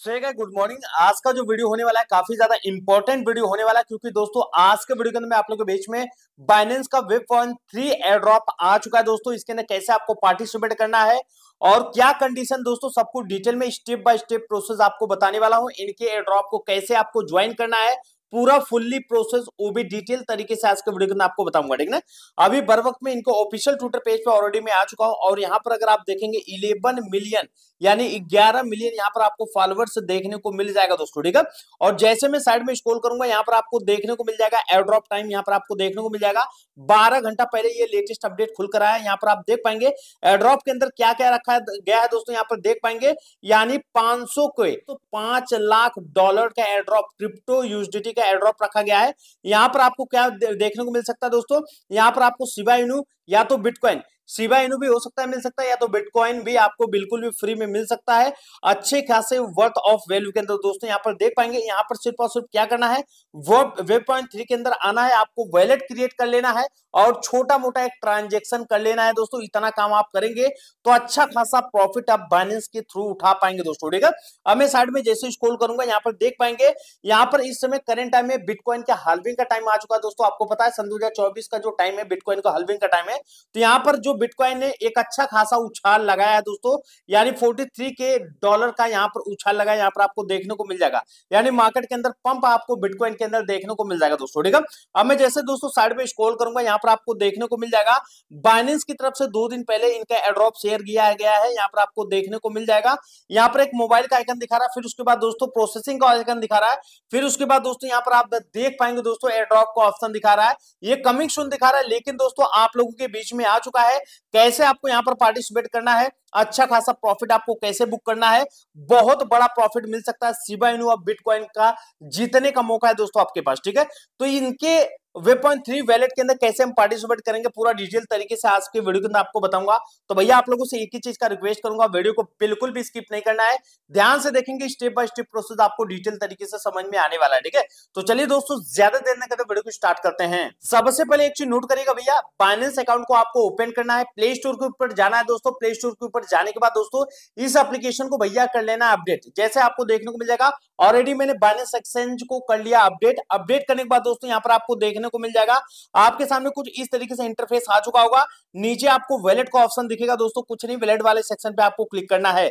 so, good morning आज का जो वीडियो होने वाला है काफी ज्यादा इंपॉर्टेंट वीडियो होने वाला है क्योंकि दोस्तों आज के वीडियो के अंदर मैं आप लोगों के बीच में बाइनेंस का वेब पॉइंट थ्री एड्रॉप आ चुका है दोस्तों इसके अंदर कैसे आपको पार्टिसिपेट करना है और क्या कंडीशन दोस्तों सबको डिटेल में स्टेप बाय स्टेप प्रोसेस आपको बताने वाला हूं इनके एड्रॉप को कैसे आपको ज्वाइन करना है पूरा फुल्ली प्रोसेस वो भी डिटेल तरीके से आज के वीडियो के अंदर आपको बताऊंगा ठीक ना अभी बर वक्त में इनको ऑफिशियल ट्विटर पेज पे ऑलरेडी मैं आ चुका हूं और यहां पर अगर आप देखेंगे इलेवन मिलियन यानी ग्यारह मिलियन यहां पर आपको फॉलोअर्स देखने को मिल जाएगा दोस्तों ठीक है और जैसे मैं साइड में स्कोल करूंगा यहाँ पर आपको देखने को मिल जाएगा एयरड्रॉप टाइम यहाँ पर आपको देखने को मिल जाएगा बारह घंटा पहले ये लेटेस्ट अपडेट खुल कर आया यहाँ पर आप देख पाएंगे एयरड्रॉप के अंदर क्या क्या रखा गया है दोस्तों यहाँ पर देख पाएंगे यानी पांच के तो पांच लाख डॉलर का एयरड्रॉप क्रिप्टो यूजीटी का का एड्रॉप रखा गया है यहाँ पर आपको क्या देखने को मिल सकता है दोस्तों यहाँ पर आपको शिवा इनू या तो बिटकॉइन सीवा इनू भी हो सकता है मिल सकता है या तो बिटकॉइन भी आपको बिल्कुल भी फ्री में मिल सकता है अच्छे खासे वर्थ ऑफ वैल्यू के अंदर दोस्तों यहाँ पर देख पाएंगे यहाँ पर सिर्फ और सिर्फ क्या करना है वर्ब वेब पॉइंट थ्री के अंदर आना है आपको वैलेट क्रिएट कर लेना है और छोटा मोटा एक ट्रांजेक्शन कर लेना है दोस्तों इतना काम आप करेंगे तो अच्छा खासा प्रॉफिट आप बाइनेंस के थ्रू उठा पाएंगे दोस्तों ठीक है अब मैं साइड में जैसे स्कोल करूंगा यहाँ पर देख पाएंगे यहाँ पर इस समय करेंट टाइम में बिटकॉइन का हल्विंग का टाइम आ चुका है दोस्तों आपको पता है सन दो का जो टाइम है बिटकॉइन का हाल्विंग का टाइम है में तो यहाँ पर जो बिटकॉइन ने एक अच्छा खासा उछाल लगाया है दोस्तों यानी फोर्टी थ्री के डॉलर का यहाँ पर उछाल लगा यहाँ पर आपको देखने को मिल जाएगा यानी मार्केट के अंदर पंप आपको बिटकॉइन के अंदर देखने को मिल जाएगा दोस्तों ठीक है अब मैं जैसे दोस्तों साइड पे स्कोल करूंगा यहाँ पर आपको देखने को मिल जाएगा बाइनेंस की तरफ से दो दिन पहले इनका एड्रॉप शेयर किया गया है यहाँ पर आपको देखने को मिल जाएगा यहाँ पर एक मोबाइल का आइकन दिखा रहा है फिर उसके बाद दोस्तों प्रोसेसिंग का आइकन दिखा रहा है फिर उसके बाद दोस्तों यहाँ पर आप देख पाएंगे दोस्तों एड्रॉप का ऑप्शन दिखा रहा है ये कमिंग सुन दिखा रहा है लेकिन दोस्तों आप लोगों के बीच में आ चुका है कैसे आपको यहाँ पर पार्टिसिपेट करना है अच्छा खासा प्रॉफिट आपको कैसे बुक करना है बहुत बड़ा प्रॉफिट मिल सकता है सिबा और बिटकॉइन का जीतने का मौका है दोस्तों आपके पास ठीक है तो इनके वेब पॉइंट थ्री वैलेट के अंदर कैसे हम पार्टिसिपेट करेंगे पूरा डिटेल तरीके से आज के वीडियो के अंदर आपको बताऊंगा तो भैया आप लोगों से एक ही चीज का रिक्वेस्ट करूंगा वीडियो को बिल्कुल भी स्किप नहीं करना है ध्यान से देखेंगे स्टेप बाय स्टेप प्रोसेस आपको डिटेल तरीके से समझ में आने वाला है ठीक है तो चलिए दोस्तों ज्यादा देर न करते वीडियो को स्टार्ट करते हैं सबसे पहले एक चीज नोट करिएगा भैया फाइनेंस अकाउंट को आपको ओपन करना है प्ले स्टोर के ऊपर जाना है दोस्तों प्ले स्टोर के ऊपर जाने के बाद दोस्तों इस एप्लीकेशन को भैया कर लेना अपडेट जैसे आपको देखने को मिल जाएगा ऑलरेडी मैंने बाइनेंस एक्सचेंज को कर लिया अपडेट अपडेट करने के बाद दोस्तों यहाँ पर आपको देखना देखने को मिल जाएगा आपके सामने कुछ इस तरीके से इंटरफेस आ चुका होगा नीचे आपको वैलेट का ऑप्शन दिखेगा दोस्तों कुछ नहीं वैलेट वाले सेक्शन पे आपको क्लिक करना है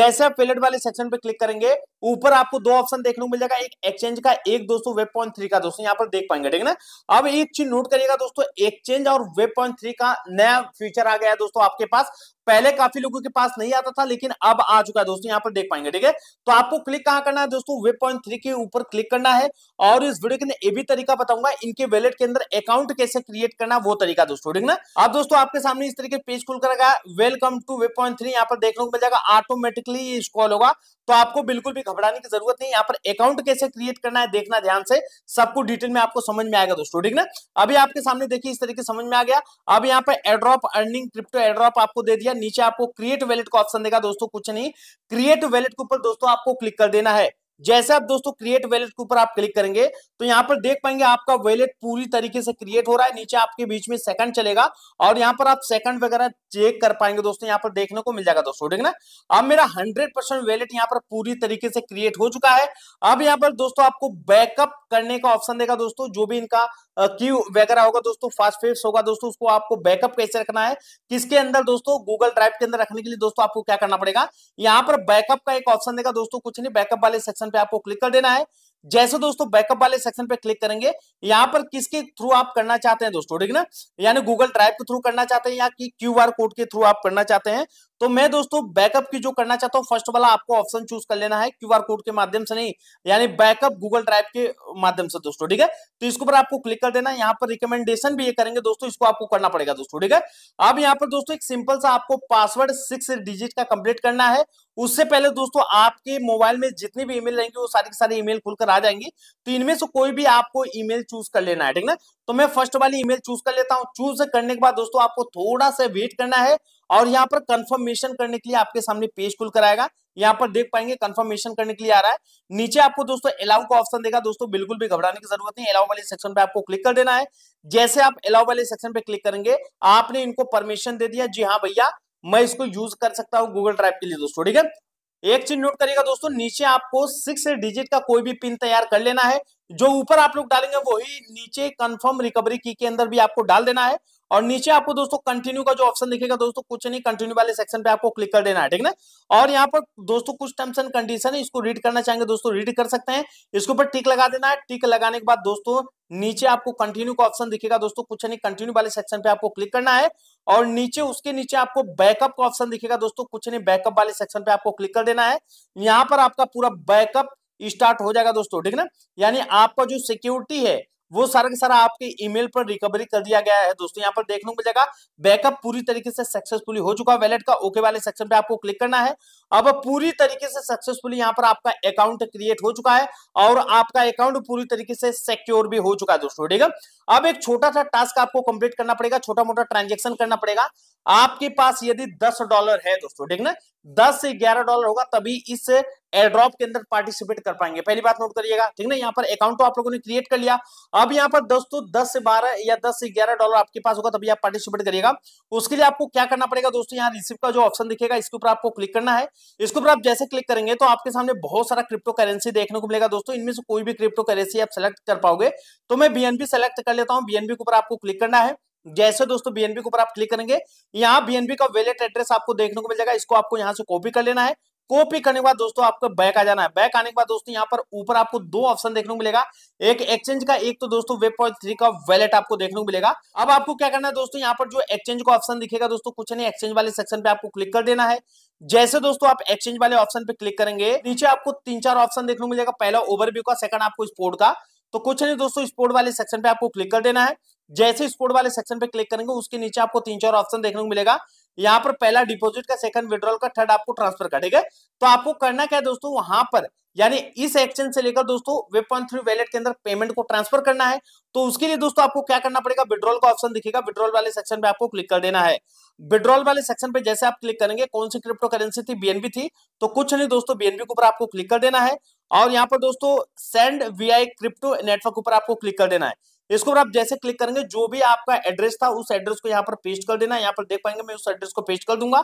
जैसे आप वैलेट वाले सेक्शन पे क्लिक करेंगे ऊपर आपको दो ऑप्शन देखने को मिल जाएगा एक एक्सचेंज का एक दोस्तों वेब पॉइंट थ्री का दोस्तों यहाँ पर देख पाएंगे ठीक है ना अब एक चीज नोट करिएगा दोस्तों एक्सचेंज और वेब पॉइंट थ्री का नया फीचर आ गया है दोस्तों आपके पास पहले काफी लोगों के पास नहीं आता था लेकिन अब आ चुका है दोस्तों यहाँ पर देख पाएंगे ठीक है तो आपको क्लिक कहां करना है दोस्तों वेब पॉइंट थ्री के ऊपर क्लिक करना है और इस वीडियो के अंदर ये भी तरीका बताऊंगा इनके वैलेट के अंदर अकाउंट कैसे क्रिएट करना वो तरीका दोस्तों ठीक ना अब दोस्तों आपके सामने इस तरीके पेज खुल कर welcome to web point three यहाँ पर देखने को मिल जाएगा ऑटोमेटिकली स्कॉल होगा तो आपको बिल्कुल भी घबराने की जरूरत नहीं यहाँ पर अकाउंट कैसे क्रिएट करना है देखना ध्यान से सबको डिटेल में आपको समझ में आएगा दोस्तों ठीक ना अभी आपके सामने देखिए इस तरीके समझ में आ गया अब यहाँ पर एड्रॉप अर्निंग क्रिप्टो एड्रॉप आपको दे दिया नीचे आपको क्रिएट वैलेट का ऑप्शन देगा दोस्तों कुछ नहीं क्रिएट वैलेट के ऊपर दोस्तों आपको क्लिक कर देना है जैसे आप दोस्तों क्रिएट वैलेट के ऊपर आप क्लिक करेंगे तो यहाँ पर देख पाएंगे आपका वैलेट पूरी तरीके से क्रिएट हो रहा है नीचे आपके बीच में सेकंड चलेगा और यहाँ पर आप सेकंड वगैरह चेक कर पाएंगे दोस्तों यहाँ पर देखने को मिल जाएगा दोस्तों ठीक ना अब मेरा हंड्रेड परसेंट वैलेट यहाँ पर पूरी तरीके से क्रिएट हो चुका है अब यहाँ पर दोस्तों आपको बैकअप करने का ऑप्शन देगा दोस्तों जो भी इनका क्यू वगैरह होगा दोस्तों फास्ट फेस होगा दोस्तों उसको आपको बैकअप कैसे रखना है किसके अंदर दोस्तों गूगल ड्राइव के अंदर रखने के लिए दोस्तों आपको क्या करना पड़ेगा यहाँ पर बैकअप का एक ऑप्शन देगा दोस्तों कुछ नहीं बैकअप वाले सेक्शन पे आपको क्लिक कर देना है जैसे दोस्तों बैकअप वाले सेक्शन पे क्लिक करेंगे यहां पर किसके थ्रू आप करना चाहते हैं दोस्तों ठीक है ना यानी गूगल ड्राइव के थ्रू करना चाहते हैं या कि क्यू कोड के थ्रू आप करना चाहते हैं तो मैं दोस्तों बैकअप की जो करना चाहता हूं फर्स्ट वाला आपको ऑप्शन चूज कर लेना है क्यू कोड के माध्यम से नहीं यानी बैकअप गूगल ड्राइव के माध्यम से दोस्तों ठीक है तो इसके ऊपर आपको क्लिक कर देना यहाँ पर रिकमेंडेशन भी ये करेंगे दोस्तों इसको आपको करना पड़ेगा दोस्तों ठीक है अब यहाँ पर दोस्तों एक सिंपल सा आपको पासवर्ड सिक्स डिजिट का कंप्लीट करना है उससे पहले दोस्तों आपके मोबाइल में जितनी भी ईमेल रहेंगे वो सारी की सारी ईमेल खुलकर आंसर आ जाएंगी तो इनमें से कोई भी आपको ईमेल चूज कर लेना है ठीक ना तो मैं फर्स्ट वाली ईमेल चूज कर लेता हूँ चूज करने के बाद दोस्तों आपको थोड़ा सा वेट करना है और यहाँ पर कंफर्मेशन करने के लिए आपके सामने पेज खुल कर आएगा यहाँ पर देख पाएंगे कंफर्मेशन करने के लिए आ रहा है नीचे आपको दोस्तों अलाउ का ऑप्शन देगा दोस्तों बिल्कुल भी घबराने की जरूरत नहीं अलाउ वाले सेक्शन पे आपको क्लिक कर देना है जैसे आप अलाउ वाले सेक्शन पे क्लिक करेंगे आपने इनको परमिशन दे दिया जी हाँ भैया मैं इसको यूज कर सकता हूँ गूगल ड्राइव के लिए दोस्तों ठीक है एक चीज नोट करिएगा दोस्तों नीचे आपको सिक्स डिजिट का कोई भी पिन तैयार कर लेना है जो ऊपर आप लोग डालेंगे वही नीचे कंफर्म रिकवरी की के अंदर भी आपको डाल देना है और नीचे आपको दोस्तों कंटिन्यू का जो ऑप्शन दिखेगा दोस्तों कुछ नहीं कंटिन्यू वाले सेक्शन पे आपको क्लिक कर देना है ठीक ना और यहाँ पर दोस्तों कुछ टर्म्स एंड कंडीशन है इसको रीड करना चाहेंगे दोस्तों रीड कर सकते हैं इसके ऊपर टिक लगा देना है टिक लगाने के बाद दोस्तों नीचे आपको कंटिन्यू का ऑप्शन दिखेगा दोस्तों कुछ नहीं कंटिन्यू वाले सेक्शन पे आपको क्लिक करना है और नीचे उसके नीचे आपको बैकअप का ऑप्शन दिखेगा दोस्तों कुछ नहीं बैकअप वाले सेक्शन पे आपको क्लिक कर देना है यहाँ पर आपका पूरा बैकअप स्टार्ट हो जाएगा दोस्तों ठीक ना यानी आपका जो सिक्योरिटी है वो सारा का सारा आपके ईमेल पर रिकवरी कर दिया गया है दोस्तों यहाँ पर देखने को मिलेगा बैकअप पूरी तरीके से सक्सेसफुली हो चुका है वैलेट का ओके वाले सेक्शन पे आपको क्लिक करना है अब पूरी तरीके से सक्सेसफुली यहां पर आपका अकाउंट क्रिएट हो चुका है और आपका अकाउंट पूरी तरीके से सिक्योर भी हो चुका है दोस्तों ठीक है अब एक छोटा सा टास्क आपको कंप्लीट करना पड़ेगा छोटा मोटा ट्रांजेक्शन करना पड़ेगा आपके पास यदि दस डॉलर है दोस्तों ठीक ना दस से ग्यारह डॉलर होगा तभी इस एड्रॉप के अंदर पार्टिसिपेट कर पाएंगे पहली बात नोट करिएगा ठीक ना यहाँ पर अकाउंट तो आप लोगों ने क्रिएट कर लिया अब यहाँ पर दोस्तों दस से बारह या दस से ग्यारह डॉलर आपके पास होगा तभी आप पार्टिसिपेट करिएगा उसके लिए आपको क्या करना पड़ेगा दोस्तों यहाँ रिसिप्ट का जो ऑप्शन दिखेगा इसके ऊपर आपको क्लिक करना है इसके ऊपर आप जैसे क्लिक करेंगे तो आपके सामने बहुत सारा क्रिप्टो करेंसी देखने को मिलेगा दोस्तों इनमें से कोई भी क्रिप्टो करेंसी आप सेलेक्ट कर पाओगे तो मैं बीएनबी सेलेक्ट कर लेता हूं बीएनबी के ऊपर आपको क्लिक करना है जैसे दोस्तों बीएनबी के ऊपर आप क्लिक करेंगे यहाँ बीएनबी का वैलेट एड्रेस आपको देखने को मिल जाएगा इसको आपको यहाँ से कॉपी कर लेना है कॉपी करने के बाद दोस्तों आपको बैक आ जाना है बैक आने के बाद दोस्तों यहाँ पर ऊपर आपको दो ऑप्शन देखने को मिलेगा एक एक्सचेंज का एक तो दोस्तों वेब पॉइंट थ्री का वैलेट आपको देखने को मिलेगा अब आपको क्या करना है दोस्तों यहाँ पर जो एक्सचेंज का ऑप्शन दिखेगा दोस्तों कुछ नहीं एक्सचेंज वाले सेक्शन पे आपको क्लिक कर देना है जैसे दोस्तों आप एक्सचेंज वाले ऑप्शन पे क्लिक करेंगे नीचे आपको तीन चार ऑप्शन देखने को मिलेगा पहला ओवरव्यू का सेकंड आपको स्पोर्ट का तो कुछ नहीं दोस्तों स्पोर्ट वाले सेक्शन पे आपको क्लिक कर देना है जैसे स्पोर्ट वाले सेक्शन पे क्लिक करेंगे उसके नीचे आपको तीन चार ऑप्शन देखने को मिलेगा यहाँ पर पहला डिपोजिट का सेकंड विड्रॉल का थर्ड आपको ट्रांसफर का ठीक है तो आपको करना क्या है दोस्तों वहां पर यानी इस एक्सचेंज से लेकर दोस्तों वेब पॉइंट थ्री वैलेट के अंदर पेमेंट को ट्रांसफर करना है तो उसके लिए दोस्तों आपको क्या करना पड़ेगा विड्रॉल का ऑप्शन दिखेगा विड्रॉल वाले सेक्शन पे आपको क्लिक कर देना है विड्रॉल वाले सेक्शन पे जैसे आप क्लिक करेंगे कौन सी क्रिप्टो करेंसी थी बीएनबी थी तो कुछ नहीं दोस्तों बीएनबी के ऊपर आपको क्लिक कर देना है और यहाँ पर दोस्तों सेंड वी क्रिप्टो नेटवर्क ऊपर आपको क्लिक कर देना है इसको आप जैसे क्लिक करेंगे जो भी आपका एड्रेस था उस एड्रेस को यहाँ पर पेस्ट कर देना यहाँ पर देख पाएंगे मैं उस एड्रेस को पेस्ट कर दूंगा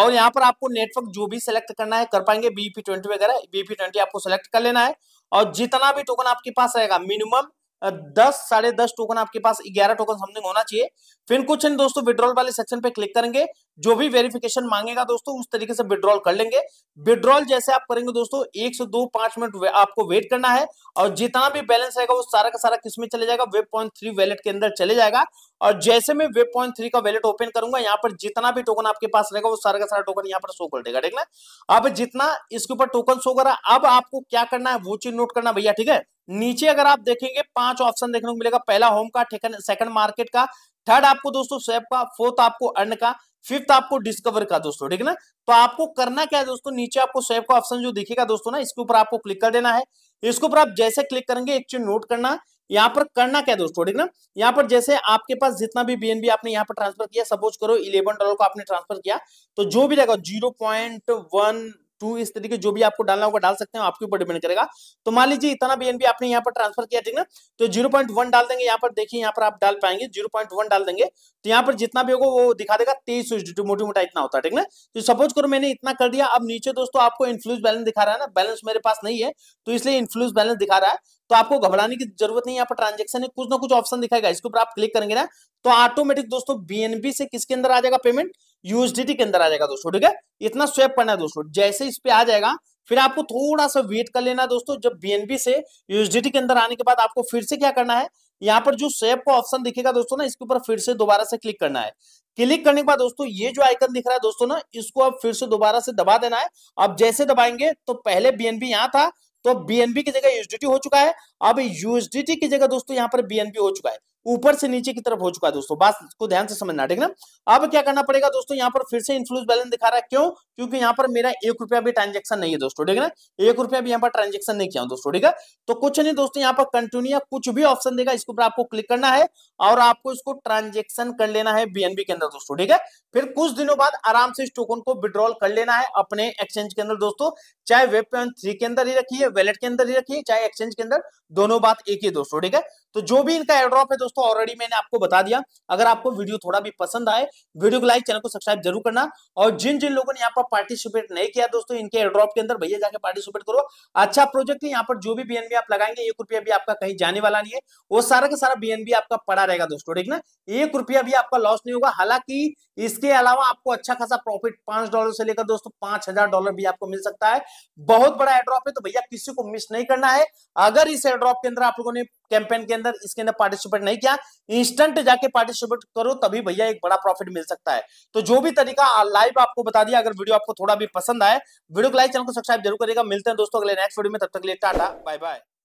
और यहाँ पर आपको नेटवर्क जो भी सिलेक्ट करना है कर पाएंगे बीपी ट्वेंटी वगैरह बीपी ट्वेंटी आपको सिलेक्ट कर लेना है और जितना भी टोकन आपके पास रहेगा मिनिमम दस साढ़े दस टोकन आपके पास ग्यारह टोकन समथिंग होना चाहिए फिर कुछ नहीं दोस्तों विड्रॉल वाले सेक्शन पे क्लिक करेंगे जो भी वेरिफिकेशन मांगेगा दोस्तों उस तरीके से विड्रॉल कर लेंगे विड्रॉल जैसे आप करेंगे दोस्तों एक से दो पांच मिनट आपको वेट करना है और जितना भी बैलेंस रहेगा वो सारा का सारा किसमें चले जाएगा वेब पॉइंट थ्री वैलेट के अंदर चले जाएगा और जैसे मैं वेब पॉइंट थ्री का वैलेट ओपन करूंगा यहाँ पर जितना भी टोकन आपके पास रहेगा वो सारा का सारा टोकन यहाँ पर शो कर देगा ठीक ना अब जितना इसके ऊपर टोकन शो करा अब आपको क्या करना है वो चीज नोट करना भैया ठीक है नीचे अगर आप देखेंगे पांच ऑप्शन देखने को मिलेगा पहला होम का सेकंड मार्केट का थर्ड आपको दोस्तों स्वेप का फोर्थ आपको अर्न का फिफ्थ आपको डिस्कवर का दोस्तों ठीक है ना तो आपको करना क्या है दोस्तों नीचे आपको स्वेप का ऑप्शन जो दिखेगा दोस्तों ना इसके ऊपर आपको क्लिक कर देना है इसके ऊपर आप जैसे क्लिक करेंगे एक चीज नोट करना यहाँ पर करना क्या दोस्तों ठीक ना यहाँ पर जैसे आपके पास जितना भी बीएनबी आपने यहाँ पर ट्रांसफर किया सपोज करो इलेवन डॉलर को आपने ट्रांसफर किया तो जो भी रहेगा जीरो पॉइंट वन टू इस तरीके जो भी आपको डालना होगा डाल सकते हैं आपके ऊपर डिपेंड करेगा तो मान लीजिए इतना बीएनबी आपने यहाँ पर ट्रांसफर किया ठीक ना तो जीरो पॉइंट वन डाल देंगे यहाँ पर देखिए यहाँ पर आप डाल पाएंगे जीरो पॉइंट वन डाल देंगे तो यहाँ पर जितना भी होगा वो दिखा देगा तेईस मोटी मोटा इतना होता है ठीक ना तो सपोज करो मैंने इतना कर दिया अब नीचे दोस्तों आपको इन्फ्लुएंस बैलेंस दिखा रहा है ना बैलेंस मेरे पास नहीं है तो इसलिए इन्फ्लुएंस बैलेंस दिखा रहा है तो आपको घबराने की जरूरत नहीं यहाँ पर ट्रांजेक्शन है कुछ ना कुछ ऑप्शन दिखाएगा इसके ऊपर आप क्लिक करेंगे ना तो ऑटोमेटिक दोस्तों बीएनबी से किसके अंदर आ जाएगा पेमेंट यूएसडीटी के अंदर आ जाएगा दोस्तों ठीक है इतना स्वेप करना है दोस्तों जैसे इस पे आ जाएगा फिर आपको थोड़ा सा वेट कर लेना दोस्तों जब बीएनबी से यूएसडीटी के अंदर आने के बाद आपको फिर से क्या करना है यहाँ पर जो सेव का ऑप्शन दिखेगा दोस्तों ना इसके ऊपर फिर से दोबारा से क्लिक करना है क्लिक करने के बाद दोस्तों ये जो आइकन दिख रहा है दोस्तों ना इसको आप फिर से दोबारा से दबा देना है अब जैसे दबाएंगे तो पहले बीएनबी यहाँ था तो बीएनबी की जगह यूएसडीटी हो चुका है अब यूएसडीटी की जगह दोस्तों यहाँ पर बीएनबी हो चुका है ऊपर से नीचे की तरफ हो चुका है दोस्तों बात को ध्यान से समझना ठीक ना अब क्या करना पड़ेगा दोस्तों यहाँ पर फिर से इन्फ्लुएंस बैलेंस दिखा रहा है क्यों क्योंकि यहाँ पर मेरा एक रुपया भी ट्रांजेक्शन नहीं है दोस्तों ठीक है ना एक रुपया भी यहाँ पर ट्रांजेक्शन नहीं किया दोस्तों ठीक है तो कुछ नहीं दोस्तों यहाँ पर कंटिन्यू या कुछ भी ऑप्शन देगा इसके ऊपर आपको क्लिक करना है और आपको इसको ट्रांजेक्शन कर लेना है बीएनबी के अंदर दोस्तों ठीक है फिर कुछ दिनों बाद आराम से इस टोकन को विड्रॉल कर लेना है अपने एक्सचेंज के अंदर दोस्तों चाहे वेब पॉइंट थ्री के अंदर ही रखिए वैलेट के अंदर ही रखिए चाहे एक्सचेंज के अंदर दोनों बात एक ही दोस्तों ठीक है तो जो भी इनका एड्रॉप है दोस्तों दोस्तों ऑलरेडी मैंने आपको बता दिया अगर आपको वीडियो थोड़ा भी पसंद आए वीडियो को लाइक चैनल को सब्सक्राइब जरूर करना और जिन जिन लोगों ने यहाँ पर पार्टिसिपेट नहीं किया दोस्तों इनके एड्रॉप के अंदर भैया जाकर पार्टिसिपेट करो अच्छा प्रोजेक्ट है यहाँ पर जो भी बीएनबी आप लगाएंगे एक रुपया भी आपका कहीं जाने वाला नहीं है वो सारा का सारा बीएनबी आपका पड़ा रहेगा दोस्तों ठीक ना एक रुपया भी आपका लॉस नहीं होगा हालांकि इसके अलावा आपको अच्छा खासा प्रॉफिट पांच डॉलर से लेकर दोस्तों पांच हजार डॉलर भी आपको मिल सकता है बहुत बड़ा एड्रॉप है तो भैया किसी को मिस नहीं करना है अगर इस एड्रॉप के अंदर आप लोगों ने कैंपेन के अंदर इसके अंदर पार्टिसिपेट नहीं किया इंस्टेंट जाके पार्टिसिपेट करो तभी भैया एक बड़ा प्रॉफिट मिल सकता है तो जो भी तरीका लाइव आपको बता दिया अगर वीडियो आपको थोड़ा भी पसंद आए वीडियो को लाइक चैनल को सब्सक्राइब जरूर करेगा मिलते हैं दोस्तों अगले नेक्स्ट वीडियो में तब तक लिए टाटा बाय बाय